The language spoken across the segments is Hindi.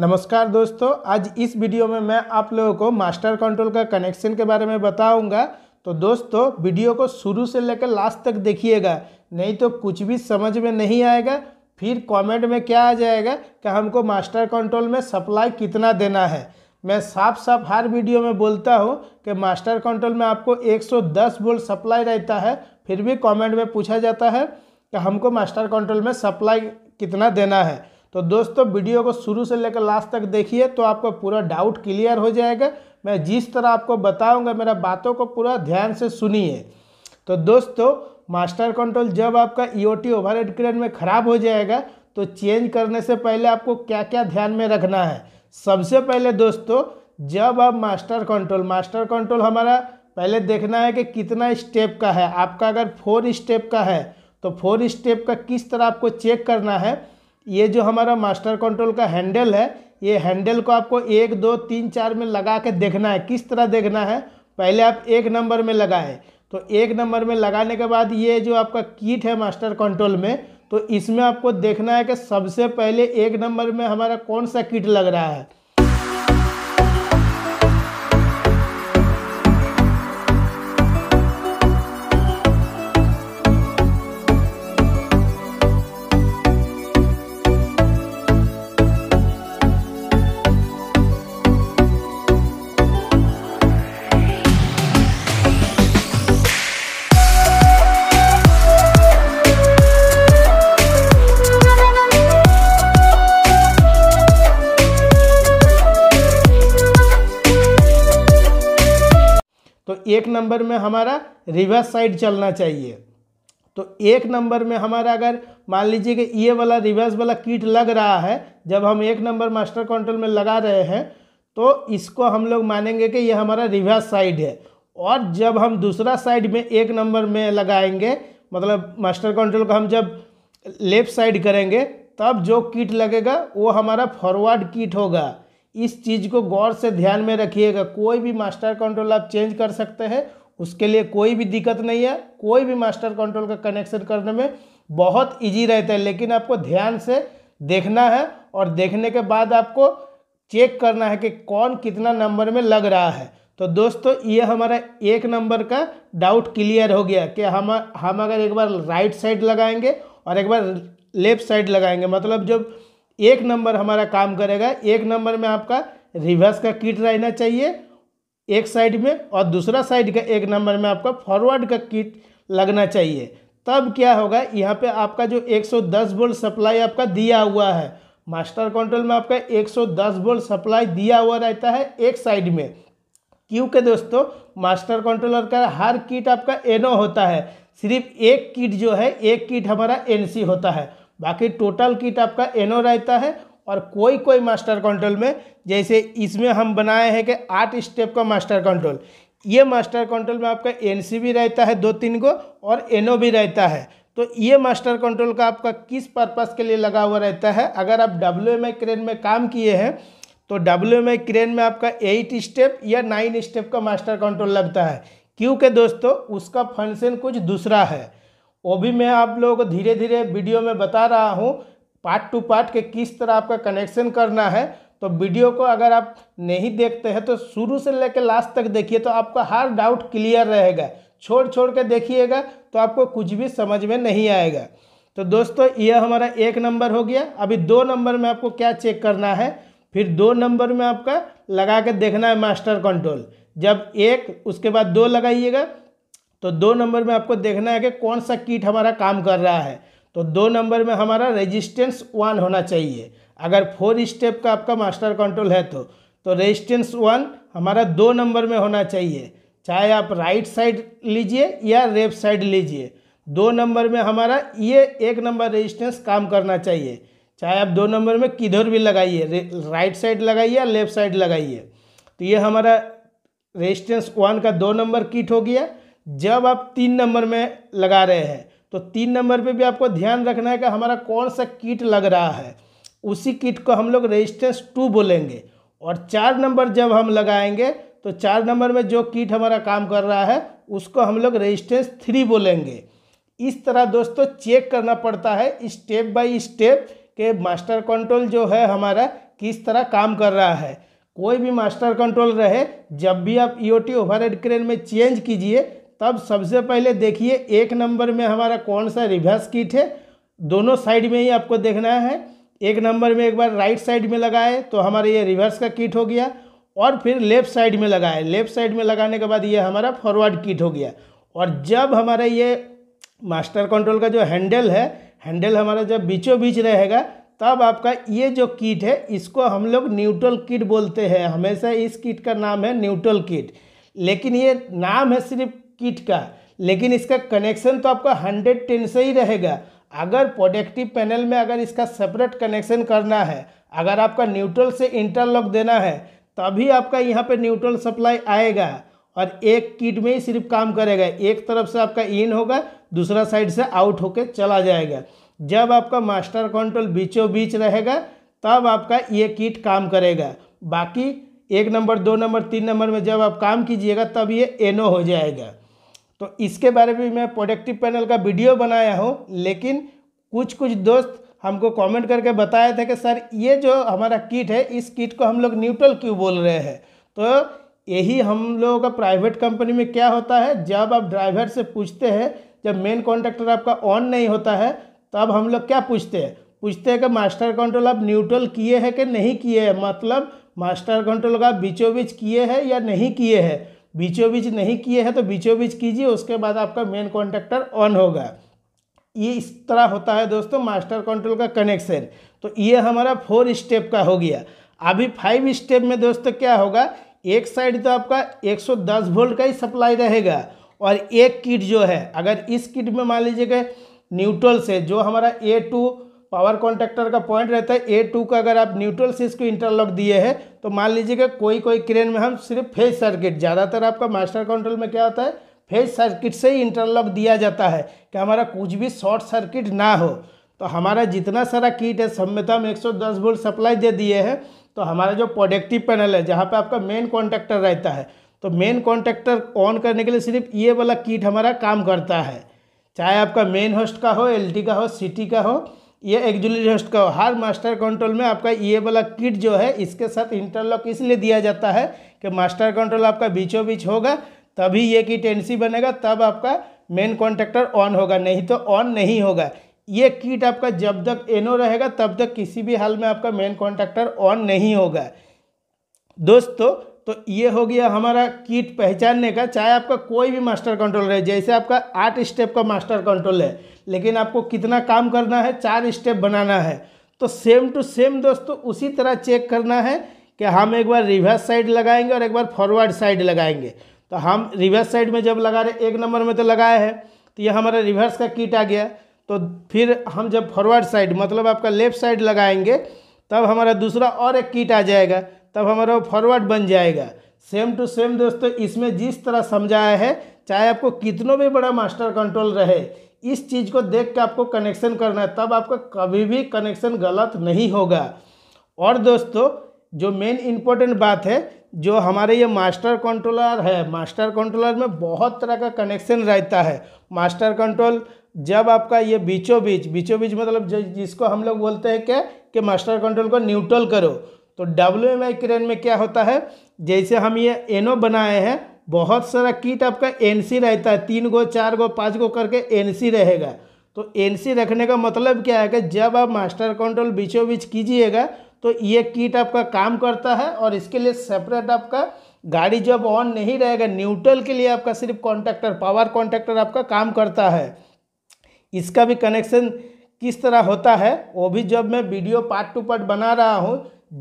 नमस्कार दोस्तों आज इस वीडियो में मैं आप लोगों को मास्टर कंट्रोल का कनेक्शन के बारे में बताऊंगा तो दोस्तों वीडियो को शुरू से लेकर लास्ट तक देखिएगा नहीं तो कुछ भी समझ में नहीं आएगा फिर कमेंट में क्या आ जाएगा कि हमको मास्टर कंट्रोल में सप्लाई कितना देना है मैं साफ साफ हर वीडियो में बोलता हूँ कि मास्टर कंट्रोल में आपको एक वोल्ट सप्लाई रहता है फिर भी कॉमेंट में पूछा जाता है कि हमको मास्टर कंट्रोल में सप्लाई कितना देना है तो दोस्तों वीडियो को शुरू से लेकर लास्ट तक देखिए तो आपका पूरा डाउट क्लियर हो जाएगा मैं जिस तरह आपको बताऊंगा मेरा बातों को पूरा ध्यान से सुनिए तो दोस्तों मास्टर कंट्रोल जब आपका E e O T overhead में ख़राब हो जाएगा तो चेंज करने से पहले आपको क्या क्या ध्यान में रखना है सबसे पहले दोस्तों जब आप मास्टर कंट्रोल मास्टर कंट्रोल हमारा पहले देखना है कि कितना स्टेप का है आपका अगर फोर स्टेप का है तो फोर स्टेप का किस तरह आपको चेक करना है ये जो हमारा मास्टर कंट्रोल का हैंडल है ये हैंडल को आपको एक दो तीन चार में लगा के देखना है किस तरह देखना है पहले आप एक नंबर में लगाएं तो एक नंबर में लगाने के बाद ये जो आपका कीट है मास्टर कंट्रोल में तो इसमें आपको देखना है कि सबसे पहले एक नंबर में हमारा कौन सा किट लग रहा है एक नंबर में हमारा रिवर्स साइड चलना चाहिए तो एक नंबर में हमारा अगर मान लीजिए कि ये वाला रिवर्स वाला किट लग रहा है जब हम एक नंबर मास्टर कंट्रोल में लगा रहे हैं तो इसको हम लोग मानेंगे कि ये हमारा रिवर्स साइड है और जब हम दूसरा साइड में एक नंबर में लगाएंगे मतलब मास्टर कंट्रोल को हम जब लेफ्ट साइड करेंगे तब जो किट लगेगा वो हमारा फॉरवर्ड किट होगा इस चीज़ को गौर से ध्यान में रखिएगा कोई भी मास्टर कंट्रोल आप चेंज कर सकते हैं उसके लिए कोई भी दिक्कत नहीं है कोई भी मास्टर कंट्रोल का कनेक्शन करने में बहुत इजी रहता है लेकिन आपको ध्यान से देखना है और देखने के बाद आपको चेक करना है कि कौन कितना नंबर में लग रहा है तो दोस्तों ये हमारा एक नंबर का डाउट क्लियर हो गया कि हम हम अगर एक बार राइट साइड लगाएंगे और एक बार लेफ्ट साइड लगाएंगे मतलब जब एक नंबर हमारा काम करेगा एक नंबर में आपका रिवर्स का किट रहना चाहिए एक साइड में और दूसरा साइड का एक नंबर में आपका फॉरवर्ड का किट लगना चाहिए तब क्या होगा यहाँ पे आपका जो 110 वोल्ट सप्लाई आपका दिया हुआ है मास्टर कंट्रोल में आपका 110 वोल्ट सप्लाई दिया हुआ रहता है एक साइड में क्योंकि दोस्तों मास्टर कंट्रोलर का हर किट आपका एनो होता है सिर्फ एक किट जो है एक किट हमारा एनसी होता है बाकी टोटल किट आपका एनो रहता है और कोई कोई मास्टर कंट्रोल में जैसे इसमें हम बनाए हैं कि आठ स्टेप का मास्टर कंट्रोल ये मास्टर कंट्रोल में आपका एन भी रहता है दो तीन को और एन भी रहता है तो ये मास्टर कंट्रोल का आपका किस पर्पज़ के लिए लगा हुआ रहता है अगर आप डब्ल्यू एम आई क्रेन में काम किए हैं तो डब्ल्यू एम आई क्रेन में आपका एट स्टेप या नाइन स्टेप का मास्टर कंट्रोल लगता है क्योंकि दोस्तों उसका फंक्शन कुछ दूसरा है वो भी मैं आप लोगों को धीरे धीरे वीडियो में बता रहा हूँ पार्ट टू पार्ट के किस तरह आपका कनेक्शन करना है तो वीडियो को अगर आप नहीं देखते हैं तो शुरू से लेकर लास्ट तक देखिए तो आपका हर डाउट क्लियर रहेगा छोड़ छोड़ के देखिएगा तो आपको कुछ भी समझ में नहीं आएगा तो दोस्तों यह हमारा एक नंबर हो गया अभी दो नंबर में आपको क्या चेक करना है फिर दो नंबर में आपका लगा के देखना है मास्टर कंट्रोल जब एक उसके बाद दो लगाइएगा तो दो नंबर में आपको देखना है कि कौन सा कीट हमारा काम कर रहा है तो दो नंबर में हमारा रेजिस्टेंस वन होना चाहिए अगर फोर स्टेप का आपका मास्टर कंट्रोल है तो तो रेजिस्टेंस वन हमारा दो नंबर में होना चाहिए चाहे आप राइट साइड लीजिए या लेफ्ट साइड लीजिए दो नंबर में हमारा ये एक नंबर रेजिस्टेंस काम करना चाहिए चाहे आप दो नंबर में किधर भी लगाइए राइट साइड लगाइए या लेफ्ट साइड लगाइए तो ये हमारा रेजिस्टेंस वन का दो नंबर किट हो गया जब आप तीन नंबर में लगा रहे हैं तो तीन नंबर पे भी आपको ध्यान रखना है कि हमारा कौन सा कीट लग रहा है उसी कीट को हम लोग रेजिस्टेंस टू बोलेंगे और चार नंबर जब हम लगाएंगे तो चार नंबर में जो कीट हमारा काम कर रहा है उसको हम लोग रेजिस्टेंस थ्री बोलेंगे इस तरह दोस्तों चेक करना पड़ता है स्टेप बाय स्टेप के मास्टर कंट्रोल जो है हमारा किस तरह काम कर रहा है कोई भी मास्टर कंट्रोल रहे जब भी आप E O T overhead crane में चेंज कीजिए तब सबसे पहले देखिए एक नंबर में हमारा कौन सा रिवर्स किट है दोनों साइड में ही आपको देखना है एक नंबर में एक बार राइट साइड में लगाए तो हमारा ये रिवर्स का किट हो गया और फिर लेफ़्ट साइड में लगाए लेफ़्ट साइड में लगाने के बाद ये हमारा फॉरवर्ड किट हो गया और जब हमारा ये मास्टर कंट्रोल का जो हैंडल है हैंडल हमारा जब बीचों बीच रहेगा तब आपका ये जो किट है इसको हम लोग न्यूट्रल किट बोलते हैं हमेशा इस किट का नाम है न्यूट्रल किट लेकिन ये नाम है सिर्फ किट का लेकिन इसका कनेक्शन तो आपका हंड्रेड टेन से ही रहेगा अगर प्रोडक्टिव पैनल में अगर इसका सेपरेट कनेक्शन करना है अगर आपका न्यूट्रल से इंटरलॉक देना है तभी आपका यहाँ पे न्यूट्रल सप्लाई आएगा और एक किट में ही सिर्फ काम करेगा एक तरफ से आपका इन होगा दूसरा साइड से आउट होकर चला जाएगा जब आपका मास्टर कंट्रोल बीचों बीच रहेगा तब आपका ये किट काम करेगा बाकी एक नंबर दो नंबर तीन नंबर में जब आप काम कीजिएगा तब ये एनो हो जाएगा तो इसके बारे में मैं प्रोडक्टिव पैनल का वीडियो बनाया हूँ लेकिन कुछ कुछ दोस्त हमको कमेंट करके बताए थे कि सर ये जो हमारा किट है इस किट को हम लोग न्यूट्रल क्यों बोल रहे हैं तो यही हम लोगों का प्राइवेट कंपनी में क्या होता है जब आप ड्राइवर से पूछते हैं जब मेन कॉन्ट्रेक्टर आपका ऑन नहीं होता है तब हम लोग क्या पूछते हैं पूछते हैं कि मास्टर कंट्रोल आप न्यूट्रल किए हैं कि नहीं किए हैं मतलब मास्टर कंट्रोल का बीचों बीच किए हैं या नहीं किए हैं बीचों बीच नहीं किए हैं तो बीचों बीच कीजिए उसके बाद आपका मेन कॉन्ट्रैक्टर ऑन होगा ये इस तरह होता है दोस्तों मास्टर कंट्रोल का कनेक्शन तो ये हमारा फोर स्टेप का हो गया अभी फाइव स्टेप में दोस्तों क्या होगा एक साइड तो आपका 110 वोल्ट का ही सप्लाई रहेगा और एक किट जो है अगर इस किट में मान लीजिएगा न्यूट्रल से जो हमारा ए टू पावर कॉन्ट्रेक्टर का पॉइंट रहता है ए टू का अगर आप न्यूट्रल से इसको इंटरलॉक दिए हैं तो मान लीजिएगा कोई कोई क्रेन में हम सिर्फ फेज सर्किट ज़्यादातर आपका मास्टर कंट्रोल में क्या होता है फेज सर्किट से ही इंटरलॉक दिया जाता है कि हमारा कुछ भी शॉर्ट सर्किट ना हो तो हमारा जितना सारा किट है सब में तो हम दस वोल्ट सप्लाई दे दिए हैं तो हमारा जो प्रोडक्टिव पैनल है जहाँ पर आपका मेन कॉन्ट्रैक्टर रहता है तो मेन कॉन्ट्रैक्टर ऑन करने के लिए सिर्फ ये वाला किट हमारा काम करता है चाहे आपका मेन होस्ट का हो एलटी का हो सिटी का हो ये एक्जुअली रेस्ट का हर मास्टर कंट्रोल में आपका ये वाला किट जो है इसके साथ इंटरलॉक इसलिए दिया जाता है कि मास्टर कंट्रोल आपका बीचों बीच होगा तभी ये किट एनसी बनेगा तब आपका मेन कॉन्ट्रेक्टर ऑन होगा नहीं तो ऑन नहीं होगा ये किट आपका जब तक एनो रहेगा तब तक किसी भी हाल में आपका मेन कॉन्ट्रेक्टर ऑन नहीं होगा दोस्तों तो ये हो गया हमारा किट पहचानने का चाहे आपका कोई भी मास्टर कंट्रोल रहे जैसे आपका आठ स्टेप का मास्टर कंट्रोल है लेकिन आपको कितना काम करना है चार स्टेप बनाना है तो सेम टू सेम दोस्तों उसी तरह चेक करना है कि हम एक बार रिवर्स साइड लगाएंगे और एक बार फॉरवर्ड साइड लगाएंगे तो हम रिवर्स साइड में जब लगा रहे एक नंबर में तो लगाए हैं तो यह हमारा रिवर्स का किट आ गया तो फिर हम जब फॉरवर्ड साइड मतलब आपका लेफ्ट साइड लगाएंगे तब हमारा दूसरा और एक किट आ जाएगा तब हमारा वो फॉरवर्ड बन जाएगा सेम टू सेम दोस्तों इसमें जिस तरह समझाया है चाहे आपको कितनों भी बड़ा मास्टर कंट्रोल रहे इस चीज़ को देख के आपको कनेक्शन करना है तब आपका कभी भी कनेक्शन गलत नहीं होगा और दोस्तों जो मेन इम्पोर्टेंट बात है जो हमारे ये मास्टर कंट्रोलर है मास्टर कंट्रोलर में बहुत तरह का कनेक्शन रहता है मास्टर कंट्रोल जब आपका ये बीचों बीच बीचों बीच मतलब जिसको हम लोग बोलते हैं क्या कि मास्टर कंट्रोल को न्यूट्रल करो तो डब्ल्यू एम आई क्रेन में क्या होता है जैसे हम ये एनओ बनाए हैं बहुत सारा कीट आपका एन सी रहता है तीन गो चार गो पाँच गो करके एन सी रहेगा तो एन सी रखने का मतलब क्या है कि जब आप मास्टर कंट्रोल बीचों बीच कीजिएगा तो ये कीट आपका काम करता है और इसके लिए सेपरेट आपका गाड़ी जब ऑन नहीं रहेगा न्यूट्रल के लिए आपका सिर्फ कॉन्ट्रैक्टर पावर कॉन्ट्रैक्टर आपका काम करता है इसका भी कनेक्शन किस तरह होता है वो भी जब मैं वीडियो पार्ट टू पार्ट बना रहा हूँ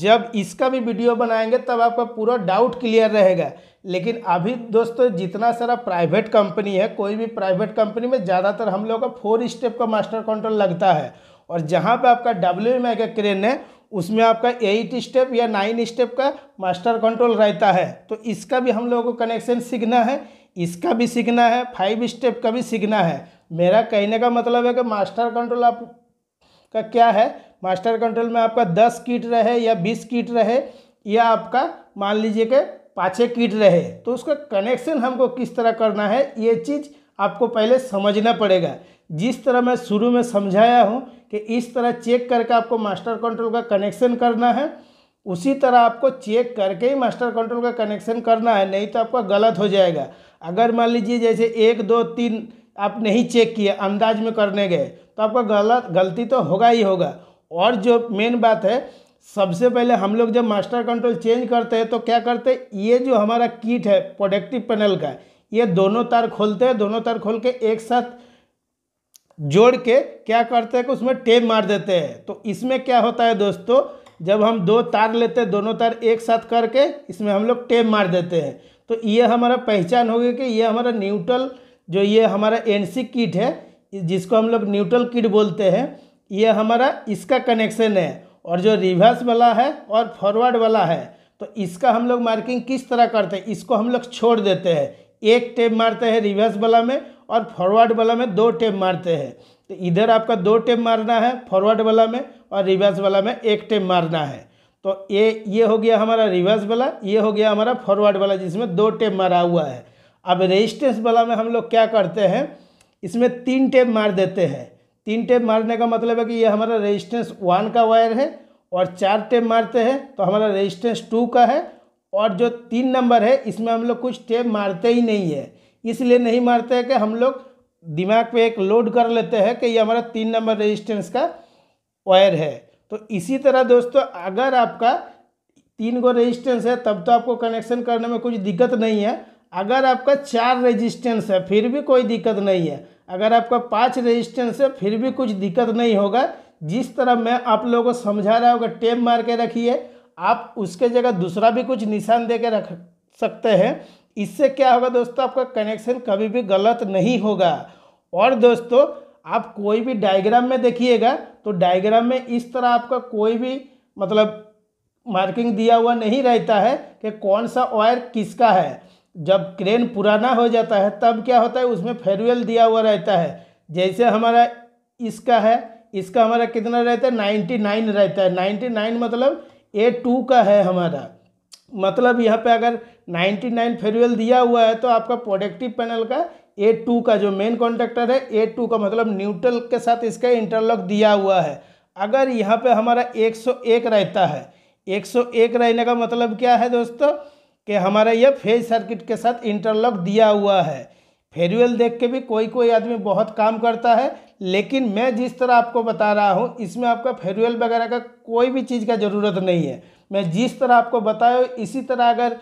जब इसका भी वीडियो बनाएंगे तब आपका पूरा डाउट क्लियर रहेगा लेकिन अभी दोस्तों जितना सारा प्राइवेट कंपनी है कोई भी प्राइवेट कंपनी में ज़्यादातर हम लोगों का फोर स्टेप का मास्टर कंट्रोल लगता है और जहाँ पे आपका डब्ल्यू एम का क्रेन है उसमें आपका एट स्टेप या नाइन स्टेप का मास्टर कंट्रोल रहता है तो इसका भी हम लोगों को कनेक्शन सीखना है इसका भी सीखना है फाइव स्टेप का भी सीखना है मेरा कहने का मतलब है कि मास्टर कंट्रोल आप का क्या है मास्टर कंट्रोल में आपका दस किट रहे या बीस किट रहे या आपका मान लीजिए कि पाँचे किट रहे तो उसका कनेक्शन हमको किस तरह करना है ये चीज़ आपको पहले समझना पड़ेगा जिस तरह मैं शुरू में समझाया हूँ कि इस तरह चेक करके आपको मास्टर कंट्रोल का कनेक्शन करना है उसी तरह आपको चेक करके ही मास्टर कंट्रोल का कनेक्शन करना है नहीं तो आपका गलत हो जाएगा अगर मान लीजिए जैसे एक दो तीन आप नहीं चेक किए अंदाज में करने गए तो आपका गलत गलती तो होगा ही होगा और जो मेन बात है सबसे पहले हम लोग जब मास्टर कंट्रोल चेंज करते हैं तो क्या करते हैं ये जो हमारा किट है प्रोडक्टिव पैनल का ये दोनों तार खोलते हैं दोनों तार खोल के एक साथ जोड़ के क्या करते हैं कि उसमें टेप मार देते हैं तो इसमें क्या होता है दोस्तों जब हम दो तार लेते हैं दोनों तार एक साथ करके इसमें हम लोग टेप मार देते हैं तो ये हमारा पहचान होगी कि ये हमारा न्यूट्रल जो ये हमारा एनसी किट है जिसको हम लोग न्यूट्रल किट बोलते हैं ये हमारा इसका कनेक्शन है और जो रिवर्स वाला है और फॉरवर्ड वाला है तो इसका हम लोग मार्किंग किस तरह करते हैं इसको हम लोग छोड़ देते हैं एक टेप मारते हैं रिवर्स वाला में और फॉरवर्ड वाला में दो टेप मारते हैं तो इधर आपका दो टेप मारना है फॉरवर्ड वाला में और रिवर्स वाला में एक टेप मारना है तो ये ये हो गया हमारा रिवर्स वाला ये हो गया हमारा फॉरवर्ड वाला जिसमें दो टेप मारा हुआ है अब रेजिस्टेंस वाला में हम लोग क्या करते हैं इसमें तीन टेप मार देते हैं तीन टेप मारने का मतलब है कि ये हमारा रेजिस्टेंस वन का वायर है और चार टेप मारते हैं तो हमारा रेजिस्टेंस टू का है और जो तीन नंबर है इसमें हम लोग कुछ टेप मारते ही नहीं है इसलिए नहीं मारते हैं कि हम लोग दिमाग पे एक लोड कर लेते हैं कि ये हमारा तीन नंबर रेजिस्टेंस का वायर है तो इसी तरह दोस्तों अगर आपका तीन गो रेजिस्टेंस है तब तो आपको कनेक्शन करने में कुछ दिक्कत नहीं है अगर आपका चार रेजिस्टेंस है फिर भी कोई दिक्कत नहीं है अगर आपका पाँच रेजिस्टेंस है फिर भी कुछ दिक्कत नहीं होगा जिस तरह मैं आप लोगों को समझा रहा होगा टेप मार के रखिए आप उसके जगह दूसरा भी कुछ निशान दे के रख सकते हैं इससे क्या होगा दोस्तों आपका कनेक्शन कभी भी गलत नहीं होगा और दोस्तों आप कोई भी डायग्राम में देखिएगा तो डायग्राम में इस तरह आपका कोई भी मतलब मार्किंग दिया हुआ नहीं रहता है कि कौन सा वायर किसका है जब क्रेन पुराना हो जाता है तब क्या होता है उसमें फेयरवेल दिया हुआ रहता है जैसे हमारा इसका है इसका हमारा कितना रहता है नाइन्टी नाइन रहता है नाइन्टी नाइन मतलब ए टू का है हमारा मतलब यहाँ पे अगर नाइन्टी नाइन फेयरवेल दिया हुआ है तो आपका प्रोडक्टिव पैनल का ए टू का जो मेन कॉन्ट्रेक्टर है ए टू का मतलब न्यूट्रल के साथ इसका इंटरलॉक दिया हुआ है अगर यहाँ पर हमारा एक सौ एक रहता है एक सौ एक रहने का मतलब क्या है दोस्तों कि हमारा यह फेज सर्किट के साथ इंटरलॉक दिया हुआ है फेरवेल देख के भी कोई कोई आदमी बहुत काम करता है लेकिन मैं जिस तरह आपको बता रहा हूँ इसमें आपका फेरवेल वगैरह का कोई भी चीज़ का ज़रूरत नहीं है मैं जिस तरह आपको बताया इसी तरह अगर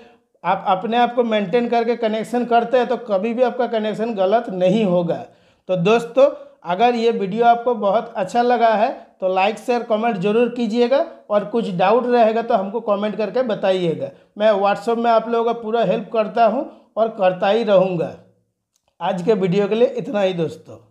आप अपने आप को मेंटेन करके कनेक्शन करते हैं तो कभी भी आपका कनेक्शन गलत नहीं होगा तो दोस्तों अगर ये वीडियो आपको बहुत अच्छा लगा है तो लाइक शेयर कमेंट जरूर कीजिएगा और कुछ डाउट रहेगा तो हमको कमेंट करके बताइएगा मैं व्हाट्सअप में आप लोगों का पूरा हेल्प करता हूँ और करता ही रहूँगा आज के वीडियो के लिए इतना ही दोस्तों